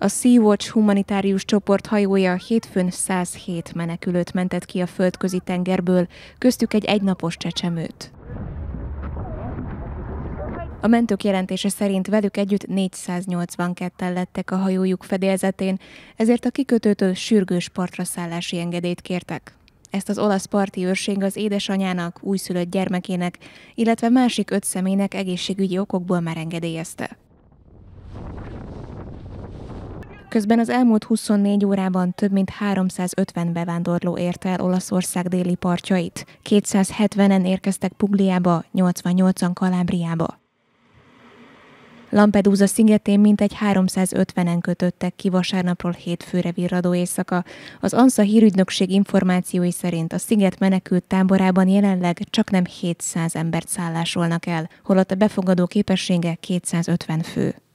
A Sea-Watch humanitárius csoport hajója hétfőn 107 menekülőt mentett ki a földközi tengerből, köztük egy egynapos csecsemőt. A mentők jelentése szerint velük együtt 482-en lettek a hajójuk fedélzetén, ezért a kikötőtől sürgős partra szállási engedélyt kértek. Ezt az olasz parti őrség az édesanyának, újszülött gyermekének, illetve másik öt személynek egészségügyi okokból már engedélyezte. Közben az elmúlt 24 órában több mint 350 bevándorló érte el Olaszország déli partjait. 270-en érkeztek Pugliába, 88-an Kalábriába. Lampedusa szigetén mintegy 350-en kötöttek ki vasárnapról hétfőre virradó éjszaka. Az ANSZA hírügynökség információi szerint a sziget menekült táborában jelenleg csak nem 700 embert szállásolnak el, holott a befogadó képessége 250 fő.